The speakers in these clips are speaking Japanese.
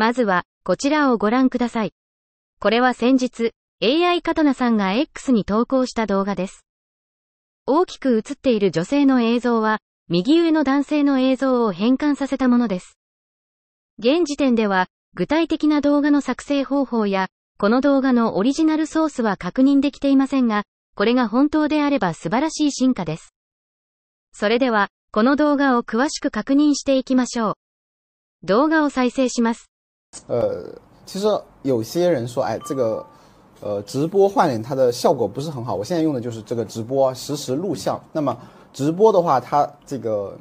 まずは、こちらをご覧ください。これは先日、AI カトナさんが X に投稿した動画です。大きく映っている女性の映像は、右上の男性の映像を変換させたものです。現時点では、具体的な動画の作成方法や、この動画のオリジナルソースは確認できていませんが、これが本当であれば素晴らしい進化です。それでは、この動画を詳しく確認していきましょう。動画を再生します。呃，其实有些人说，哎，这个，呃，直播换脸它的效果不是很好。我现在用的就是这个直播实时录像。那么直播的话，它这个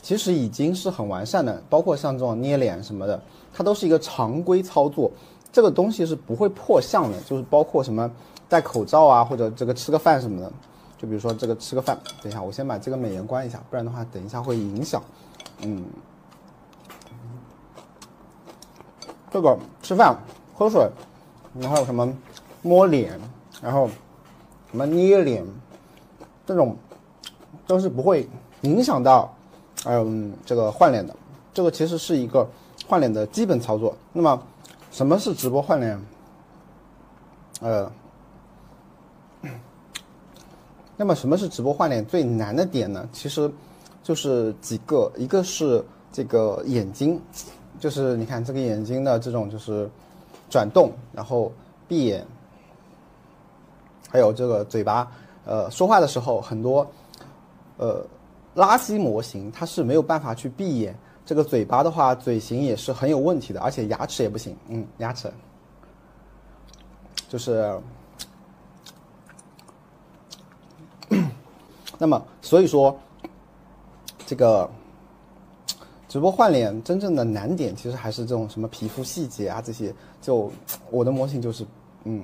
其实已经是很完善的，包括像这种捏脸什么的，它都是一个常规操作。这个东西是不会破相的，就是包括什么戴口罩啊，或者这个吃个饭什么的。就比如说这个吃个饭，等一下我先把这个美颜关一下，不然的话等一下会影响，嗯。这个吃饭、喝水，然后什么摸脸，然后什么捏脸，这种都是不会影响到，嗯，这个换脸的。这个其实是一个换脸的基本操作。那么什么是直播换脸？呃，那么什么是直播换脸最难的点呢？其实就是几个，一个是这个眼睛。就是你看这个眼睛的这种就是转动，然后闭眼，还有这个嘴巴，呃，说话的时候很多，呃，垃圾模型它是没有办法去闭眼，这个嘴巴的话，嘴型也是很有问题的，而且牙齿也不行，嗯，牙齿，就是，那么所以说这个。直播换脸真正的难点其实还是这种什么皮肤细节啊这些。就我的模型就是，嗯，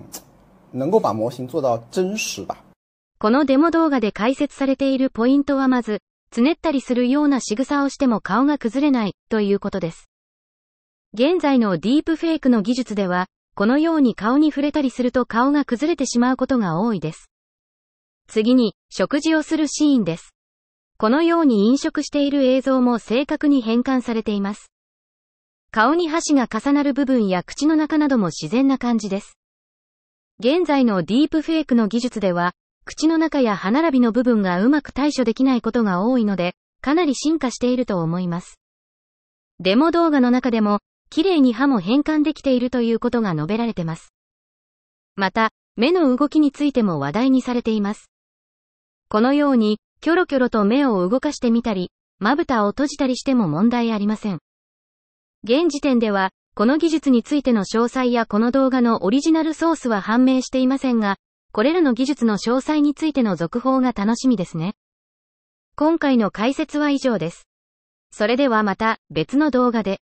能够把模型做到真实吧。このデモ動画で解説されているポイントはまず、つねったりするような仕草をしても顔が崩れないということです。現在のディープフェイクの技術では、このように顔に触れたりすると顔が崩れてしまうことが多いです。次に、食事をするシーンです。このように飲食している映像も正確に変換されています。顔に箸が重なる部分や口の中なども自然な感じです。現在のディープフェイクの技術では、口の中や歯並びの部分がうまく対処できないことが多いので、かなり進化していると思います。デモ動画の中でも、綺麗に歯も変換できているということが述べられてます。また、目の動きについても話題にされています。このように、キョロキョロと目を動かしてみたり、まぶたを閉じたりしても問題ありません。現時点では、この技術についての詳細やこの動画のオリジナルソースは判明していませんが、これらの技術の詳細についての続報が楽しみですね。今回の解説は以上です。それではまた別の動画で。